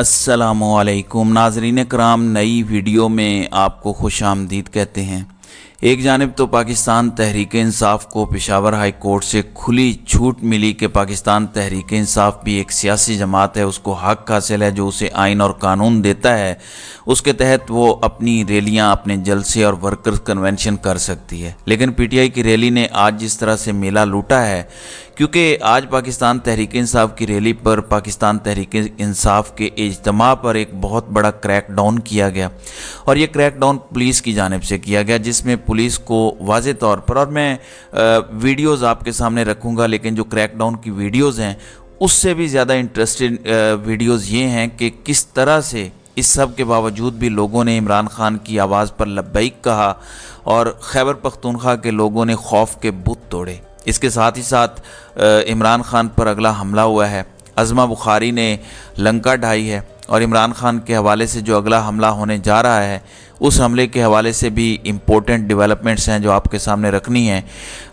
असलकुम नाजरीन कराम नई वीडियो में आपको खुश आमदीद कहते हैं एक जानब तो पाकिस्तान तहरीक इंसाफ को पिशावर हाई कोर्ट से खुली छूट मिली कि पाकिस्तान तहरीक इंसाफ भी एक सियासी जमात है उसको हक हासिल है जो उसे आइन और कानून देता है उसके तहत वो अपनी रैलियाँ अपने जलसे और वर्कर्स कन्वेंशन कर सकती है लेकिन पीटीआई की रैली ने आज जिस तरह से मेला लूटा है क्योंकि आज पाकिस्तान तहरीक इंसाफ की रैली पर पाकिस्तान तहरीक इंसाफ के इजतम पर एक बहुत बड़ा क्रैक डाउन किया गया और ये क्रैक डाउन पुलिस की जानब से किया गया जिसमें पुलिस को वाज तौर पर और मैं वीडियोस आपके सामने रखूँगा लेकिन जो क्रैकडाउन की वीडियोस हैं उससे भी ज़्यादा इंटरेस्टिंग वीडियोस ये हैं कि किस तरह से इस सब के बावजूद भी लोगों ने इमरान खान की आवाज़ पर लब्बैक कहा और खैबर पख्तूनख्वा के लोगों ने खौफ के बुत तोड़े इसके साथ ही साथ इमरान खान पर अगला हमला हुआ है अज़मा बुखारी ने लंका ढाई है और इमरान खान के हवाले से जो अगला हमला होने जा रहा है उस हमले के हवाले से भी इम्पोर्टेंट डेवलपमेंट्स हैं जो आपके सामने रखनी हैं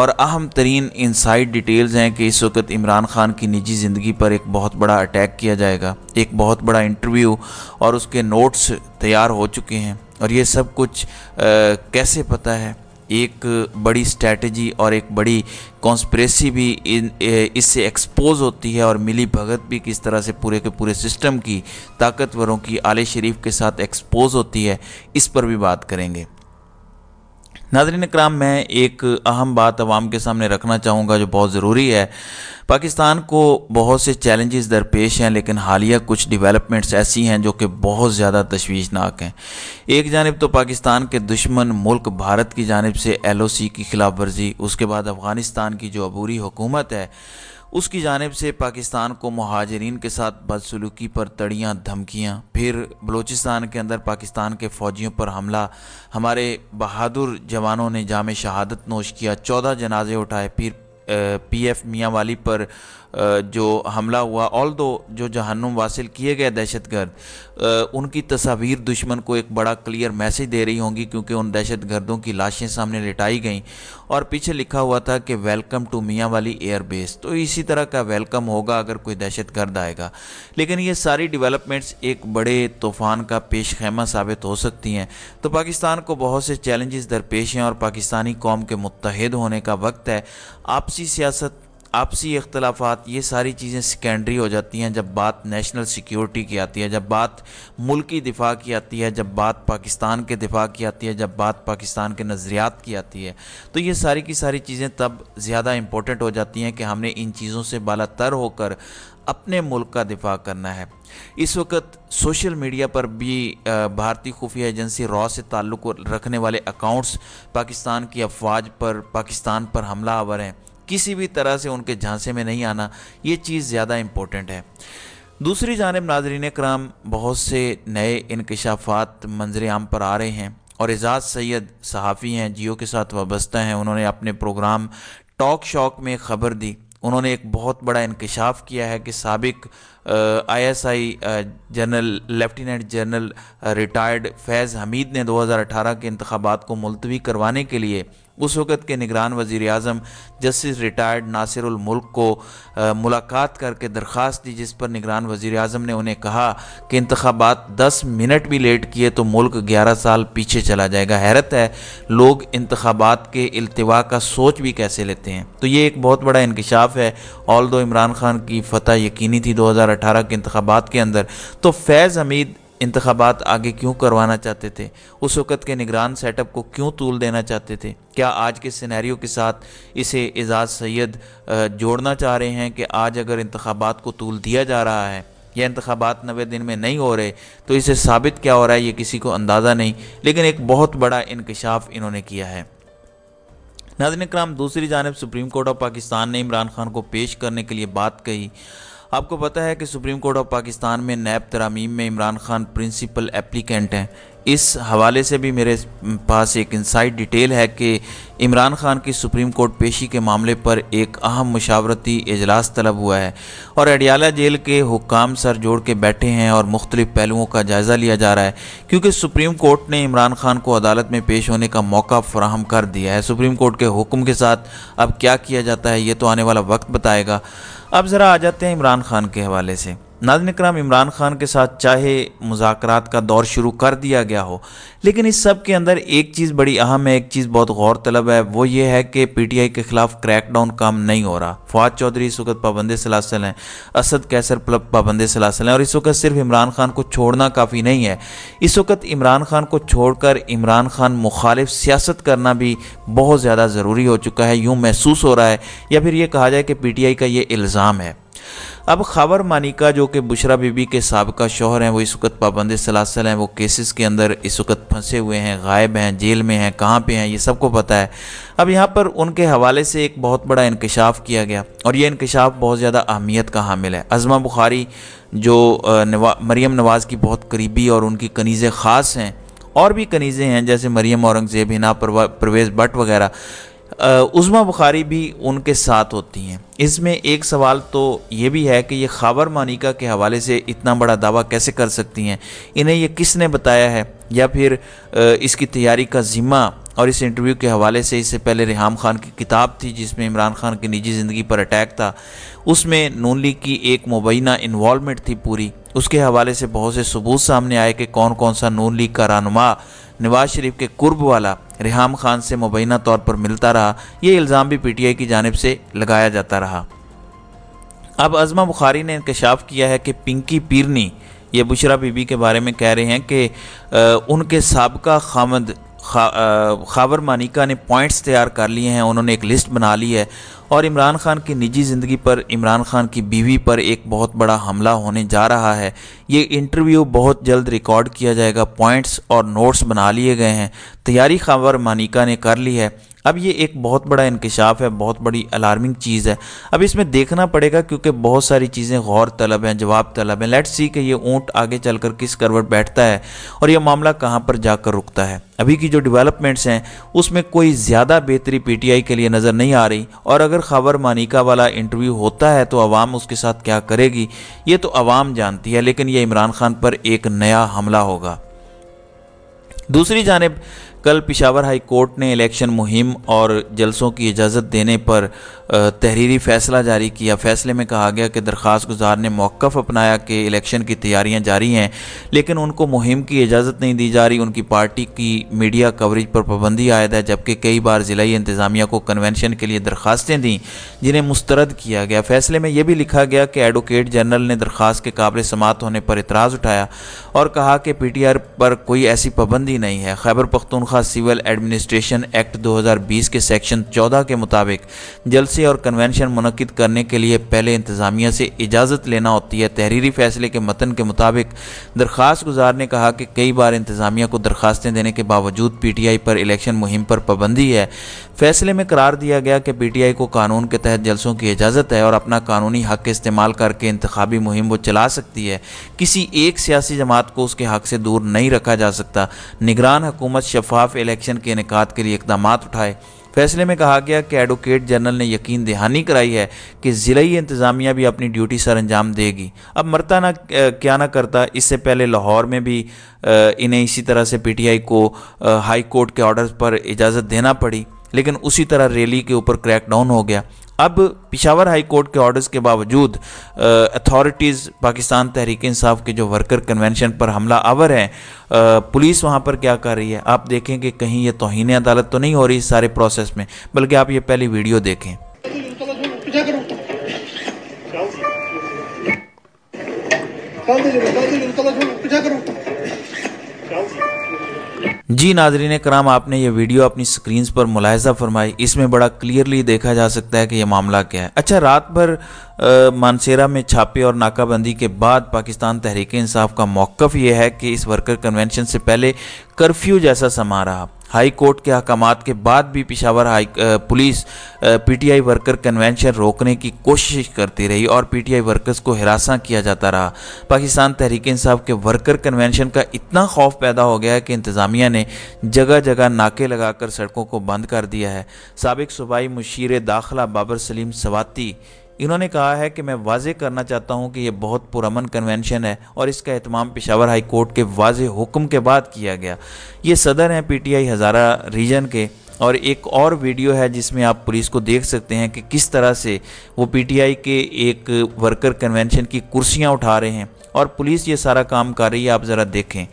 और अहम तरीन इनसाइड डिटेल्स हैं कि इस वक्त इमरान खान की निजी ज़िंदगी पर एक बहुत बड़ा अटैक किया जाएगा एक बहुत बड़ा इंटरव्यू और उसके नोट्स तैयार हो चुके हैं और ये सब कुछ आ, कैसे पता है एक बड़ी स्ट्रैटेजी और एक बड़ी कॉन्स्परेसी भी इन इससे एक्सपोज होती है और मिली भगत भी किस तरह से पूरे के पूरे सिस्टम की ताकतवरों की आले शरीफ के साथ एक्सपोज होती है इस पर भी बात करेंगे नाजरीन कराम मैं एक अहम बात आवाम के सामने रखना चाहूँगा जो बहुत ज़रूरी है पाकिस्तान को बहुत से चैलेंजेस दरपेश हैं लेकिन हालिया कुछ डेवलपमेंट्स ऐसी हैं जो कि बहुत ज़्यादा तशवीशनाक हैं एक जानब तो पाकिस्तान के दुश्मन मुल्क भारत की जानब से एल ओ सी की खिलाफ वर्जी उसके बाद अफ़गानिस्तान की जो अबूरी हुकूमत है उसकी जानब से पाकिस्तान को महाजरीन के साथ बदसलूकी पर तड़ियाँ धमकियाँ फिर बलूचिस्तान के अंदर पाकिस्तान के फ़ौजियों पर हमला हमारे बहादुर जवानों ने जाम शहादत नोश किया चौदह जनाजे उठाए फिर पी एफ मियाँ वाली पर जो हमला हुआ ऑल दो जो जहन्नुम वासिल किए गए दहशत गर्द उनकी तस्वीर दुश्मन को एक बड़ा क्लियर मैसेज दे रही होंगी क्योंकि उन दहशत गर्दों की लाशें सामने लिटाई गईं और पीछे लिखा हुआ था कि वेलकम टू मियाँ वाली एयरबेस तो इसी तरह का वेलकम होगा अगर कोई दहशत गर्द आएगा लेकिन ये सारी डिवेलपमेंट्स एक बड़े तूफ़ान का पेश खैमा साबित हो सकती हैं तो पाकिस्तान को बहुत से चैलेंजेस दरपेश हैं और पाकिस्तानी कौम के मुतहद होने का वक्त है आपसी सियासत आपसी अख्तलाफात ये सारी चीज़ें सेकेंडरी हो जाती हैं जब बात नेशनल सिक्योरिटी की आती है जब बात मुल्की दिफा की आती है जब बात पाकिस्तान के दिफा की आती है जब बात पाकिस्तान के नज़रियात की आती है तो ये सारी की सारी चीज़ें तब ज़्यादा इम्पोर्टेंट हो जाती हैं कि हमने इन चीज़ों से बाला तर होकर अपने मुल्क का दिफा करना है इस वक्त सोशल मीडिया पर भी भारतीय खुफिया एजेंसी रॉ से ताल्लुक़ रखने वाले अकाउंट्स पाकिस्तान की अफवाज पर पाकिस्तान पर हमला आवर हैं किसी भी तरह से उनके झांसे में नहीं आना ये चीज़ ज़्यादा इम्पोर्टेंट है दूसरी जानब नाजरीन कराम बहुत से नए इनकशाफात मंजर आम पर आ रहे हैं और एजाज सैयद सहाफ़ी हैं जियो के साथ वाबस्ता हैं उन्होंने अपने प्रोग्राम टॉक शॉक में खबर दी उन्होंने एक बहुत बड़ा इंकशाफ किया है कि सबक ISI general lieutenant general retired Faiz Hameed ने 2018 के इंतबात को मुलतवी करवाने के लिए उस वक़्त के निगरान वज़ी अजम जस्टिस रिटायर्ड नासिरुल मुल्क को आ, मुलाकात करके दरख्वास्त दी जिस पर निगरान वज़ी अजम ने उन्हें कहा कि इंतबात दस मिनट भी लेट किए तो मुल्क ग्यारह साल पीछे चला जाएगा हैरत है लोग इंतबात के अल्तवा का सोच भी कैसे लेते हैं तो ये एक बहुत बड़ा इंकशाफ है ऑल दो इमरान खान की फ़तह यकीनी थी दो हज़ार अठारह के इंतबात के अंदर तो फैज़ हमीद इंतबात आगे क्यों करवाना चाहते थे उस वक़्त के निगरान सेटअप को क्यों तूल देना चाहते थे क्या आज के सिनेरियो के साथ इसे एजाज़ सैद जोड़ना चाह रहे हैं कि आज अगर इंतबात को तूल दिया जा रहा है यह इंतबात नवे दिन में नहीं हो रहे तो इसे साबित क्या हो रहा है ये किसी को अंदाज़ा नहीं लेकिन एक बहुत बड़ा इंकशाफ इन्होंने किया है नाजन कराम दूसरी जानब सुप्रीम कोर्ट ऑफ पाकिस्तान ने इमरान खान को पेश करने के लिए बात कही आपको पता है कि सुप्रीम कोर्ट ऑफ पाकिस्तान में नैब तरामीम में इमरान खान प्रिंसिपल एप्लीकेंट हैं इस हवाले से भी मेरे पास एक इंसाइड डिटेल है कि इमरान खान की सुप्रीम कोर्ट पेशी के मामले पर एक अहम मशावरती अजलास तलब हुआ है और अडियाला जेल के हुकाम सर जोड़ के बैठे हैं और मुख्तलिफ पहलुओं का जायज़ा लिया जा रहा है क्योंकि सुप्रीम कोर्ट ने इमरान खान को अदालत में पेश होने का मौका फराहम कर दिया है सुप्रीम कोर्ट के हुक्म के साथ अब क्या किया जाता है ये तो आने वाला वक्त बताएगा अब ज़रा आ जाते हैं इमरान खान के हवाले से नाजन कराम इमरान खान के साथ चाहे मुजाकर का दौर शुरू कर दिया गया हो लेकिन इस सब के अंदर एक चीज़ बड़ी अहम है एक चीज़ बहुत गौर तलब है वो ये है कि पी टी आई के ख़िलाफ़ क्रैकडाउन काम नहीं हो रहा फवाद चौधरी इस वक्त पाबंद सलासल हैं असद कैसर प्लब पाबंद सलासल हैं और इस वक्त सिर्फ इमरान खान को छोड़ना काफ़ी नहीं है इस वक्त इमरान खान को छोड़कर इमरान खान मुखालिफ सियासत करना भी बहुत ज़्यादा ज़रूरी हो चुका है यूँ महसूस हो रहा है या फिर ये कहा जाए कि पी टी आई का ये इल्ज़ाम है अब खबर मानिका जो कि बुशरा बीबी के सबका शोहर हैं वो इस वक्त पाबंद सलासल हैं वो केसेस के अंदर इस वक्त फंसे हुए हैं गायब हैं जेल में हैं कहाँ पे हैं ये सबको पता है अब यहाँ पर उनके हवाले से एक बहुत बड़ा इंकशाफ किया गया और ये इंकशाफ बहुत ज़्यादा अहमियत का हामिल है अजमा बुखारी जो नवा, मरीम नवाज़ की बहुत करीबी और उनकी कनीज़ें ख़ास हैं और भी कनीज़ें हैं जैसे मरीम औरंगज़ेब हिना परवेज़ भट्ट वगैरह उज़मा बुखारी भी उनके साथ होती हैं इसमें एक सवाल तो ये भी है कि ये खबर मानिका के हवाले से इतना बड़ा दावा कैसे कर सकती हैं इन्हें ये किसने बताया है या फिर इसकी तैयारी का ज़िम्मा और इस इंटरव्यू के हवाले से इससे पहले रिहाम खान की किताब थी जिसमें इमरान खान की निजी ज़िंदगी पर अटैक था उसमें नून लीग की एक मुबैना इन्वॉलमेंट थी पूरी उसके हवाले से बहुत से सबूत सामने आए कि कौन कौन सा नून लीग का रहनुमा नवाज शरीफ के कुर्ब वाला रिहाम खान से मुबैना तौर पर मिलता रहा यह इल्ज़ाम भी पीटीआई की जानब से लगाया जाता रहा अब अजमा बुखारी ने इंकशाफ किया है कि पिंकी पीरनी ये बुशरा बीबी के बारे में कह रहे हैं कि उनके सबका खामद खा, खावर मानिका ने पॉइंट्स तैयार कर लिए हैं उन्होंने एक लिस्ट बना ली है और इमरान खान की निजी ज़िंदगी पर इमरान खान की बीवी पर एक बहुत बड़ा हमला होने जा रहा है ये इंटरव्यू बहुत जल्द रिकॉर्ड किया जाएगा पॉइंट्स और नोट्स बना लिए गए हैं तैयारी खबर मानिका ने कर ली है अब ये एक बहुत बड़ा इंकशाफ है बहुत बड़ी अलार्मिंग चीज़ है अब इसमें देखना पड़ेगा क्योंकि बहुत सारी चीज़ें गौर तलब हैं जवाब तलब हैं लेट सी कि ये ऊँट आगे चलकर किस करवट बैठता है और यह मामला कहाँ पर जाकर रुकता है अभी की जो डेवलपमेंट्स हैं उसमें कोई ज़्यादा बेहतरी पीटीआई के लिए नज़र नहीं आ रही और अगर खबर मानिका वाला इंटरव्यू होता है तो आवाम उसके साथ क्या करेगी ये तो आवाम जानती है लेकिन यह इमरान खान पर एक नया हमला होगा दूसरी जानब कल पिशावर हाई कोर्ट ने इलेक्शन मुहिम और जलसों की इजाज़त देने पर तहरीरी फ़ैसला जारी किया फैसले में कहा गया कि दरख्वास गुजार ने मौक़ अपनाया कि इलेक्शन की तैयारियां जारी हैं लेकिन उनको मुहिम की इजाज़त नहीं दी जा रही उनकी पार्टी की मीडिया कवरेज पर पाबंदी आयद है जबकि कई बार ज़िलाई इंतज़ामिया को कन्वेंशन के लिए दरख्वास्तें दी जिन्हें मुस्तरद किया गया फैसले में यह भी लिखा गया कि एडवोकेट जनरल ने दरख्वास्त के काबिल समात होने पर इतराज़ उठाया और कहा कि पी टी आर पर कोई ऐसी पाबंदी नहीं है खैबर पख्तून मनसूखा सिविल एडमिनिस्ट्रेशन एक्ट 2020 के सेक्शन 14 के मुताबिक जलसे और कन्वेंशन मनद करने के लिए पहले इंतज़ामिया से इजाज़त लेना होती है तहरीरी फैसले के मतन के मुताबिक दरख्वास्त गुजार ने कहा कि कई बार इंतज़ामिया को दरखास्तें देने के बावजूद पी टी आई पर इलेक्शन मुहिम पर पाबंदी है फैसले में करार दिया गया कि पी टी आई को कानून के तहत जलसों की इजाज़त है और अपना कानूनी हक इस्तेमाल करके इंतबी मुहिम वो चला सकती है किसी एक सियासी जमात को उसके हक से दूर नहीं रखा जा सकता निगरान हुकूमत शफा शफाफ इलेक्शन के इनका के लिए इकदाम उठाए फैसले में कहा गया कि एडवोकेट जनरल ने यकीन दहानी कराई है कि ज़िली इंतज़ामिया भी अपनी ड्यूटी सर अंजाम देगी अब मरता ना क्या ना करता इससे पहले लाहौर में भी इन्हें इसी तरह से पीटीआई को हाई कोर्ट के ऑर्डर पर इजाज़त देना पड़ी लेकिन उसी तरह रैली के ऊपर क्रैकडाउन हो गया अब पिशावर हाई कोर्ट के ऑर्डर्स के बावजूद अथॉरिटीज़ पाकिस्तान तहरीक इंसाफ के जो वर्कर कन्वेंशन पर हमला आवर हैं पुलिस वहाँ पर क्या कर रही है आप देखें कि कहीं ये तोहन अदालत तो नहीं हो रही सारे प्रोसेस में बल्कि आप ये पहली वीडियो देखें जी नाजरीन कराम आपने ये वीडियो अपनी स्क्रीन पर मुलायजा फरमाई इसमें बड़ा क्लियरली देखा जा सकता है कि यह मामला क्या है अच्छा रात भर मानसेरा में छापे और नाकाबंदी के बाद पाकिस्तान तहरीक इंसाफ का मौक़ यह है कि इस वर्कर कन्वेंशन से पहले कर्फ्यू जैसा समा रहा हाई कोर्ट के अहकाम के बाद भी Peshawar high police PTI worker convention रोकने की कोशिश करती रही और पीटीआई वर्कर्स को हिरासा किया जाता रहा पाकिस्तान तहरीक इंसाफ के वर्कर कन्वेंशन का इतना खौफ पैदा हो गया है कि इंतज़ामिया ने जगह जगह नाके लगाकर सड़कों को बंद कर दिया है सबक सूबाई मुशीर दाखिला बाबर सलीम सवाती इन्होंने कहा है कि मैं वाजे करना चाहता हूँ कि यह बहुत पुरमन कन्वेंशन है और इसका अहतमाम पेशावर हाई कोर्ट के वाज हुक्म के बाद किया गया ये सदर हैं पीटीआई हज़ारा रीजन के और एक और वीडियो है जिसमें आप पुलिस को देख सकते हैं कि किस तरह से वो पीटीआई के एक वर्कर कन्वेंशन की कुर्सियाँ उठा रहे हैं और पुलिस ये सारा काम कर रही है आप ज़रा देखें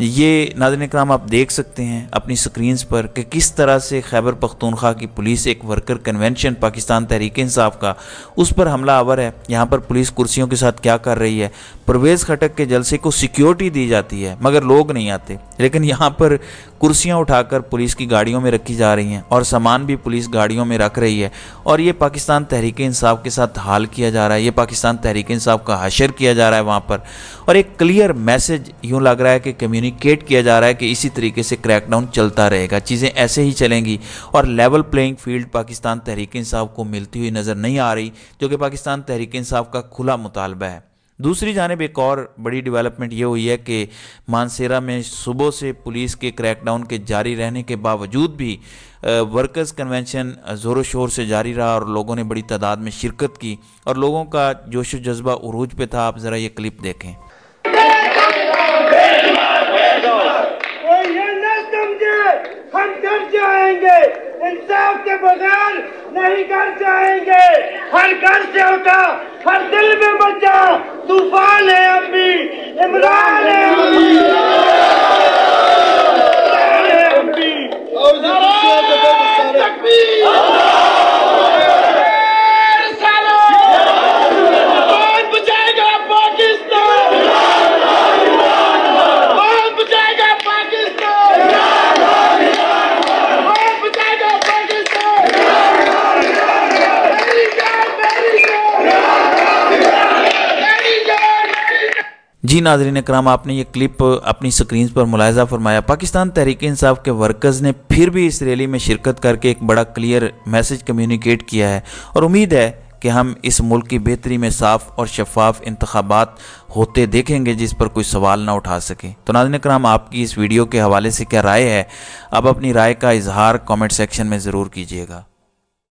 ये नादन कराम आप देख सकते हैं अपनी स्क्रीनस पर कि किस तरह से खैबर पख्तूनख्वा की पुलिस एक वर्कर कन्वेंशन पाकिस्तान तहरीक इंसाफ का उस पर हमला आवर है यहाँ पर पुलिस कुर्सियों के साथ क्या कर रही है परवेज़ खटक के जलसे को सिक्योरिटी दी जाती है मगर लोग नहीं आते लेकिन यहाँ पर कुर्सियां उठाकर पुलिस की गाड़ियों में रखी जा रही हैं और सामान भी पुलिस गाड़ियों में रख रही है और ये पाकिस्तान तहरीक इंसाफ के साथ हाल किया जा रहा है ये पाकिस्तान तहरीक इंसाफ का हशर किया जा रहा है वहाँ पर और एक क्लियर मैसेज यूँ लग रहा है कि कम्युनिकेट किया जा रहा है कि इसी तरीके से क्रैकडाउन चलता रहेगा चीज़ें ऐसे ही चलेंगी और level playing field Pakistan Tehreek Insaf को मिलती हुई नज़र नहीं आ रही जो कि पाकिस्तान तहरीक इंसाफ का खुला मुतालबा है दूसरी जानब एक और बड़ी डेवलपमेंट ये हुई है कि मानसेरा में सुबह से पुलिस के क्रैकडाउन के जारी रहने के बावजूद भी वर्कर्स कन्वेंशन जोरों शोर से जारी रहा और लोगों ने बड़ी तादाद में शिरकत की और लोगों का जोश जज्बा उरूज पे था आप ज़रा ये क्लिप देखें इंसाफ के बगैर नहीं कर जाएंगे हर घर से उठा हर दिल में बचा तूफान है अभी इमरान है अभी और तकबीर जी नाजरीन कराम आपने ये क्लिप अपनी स्क्रीन पर मुलायजा फरमाया पाकिस्तान तहरीक इंसाफ के वर्कर्स ने फिर भी इस रैली में शिरकत करके एक बड़ा क्लियर मैसेज कम्युनिकेट किया है और उम्मीद है कि हम इस मुल्क की बेहतरी में साफ और शफाफ इंतबात होते देखेंगे जिस पर कोई सवाल ना उठा सके तो नाजन कराम आपकी इस वीडियो के हवाले से क्या राय है अब अपनी राय का इजहार कॉमेंट सेक्शन में ज़रूर कीजिएगा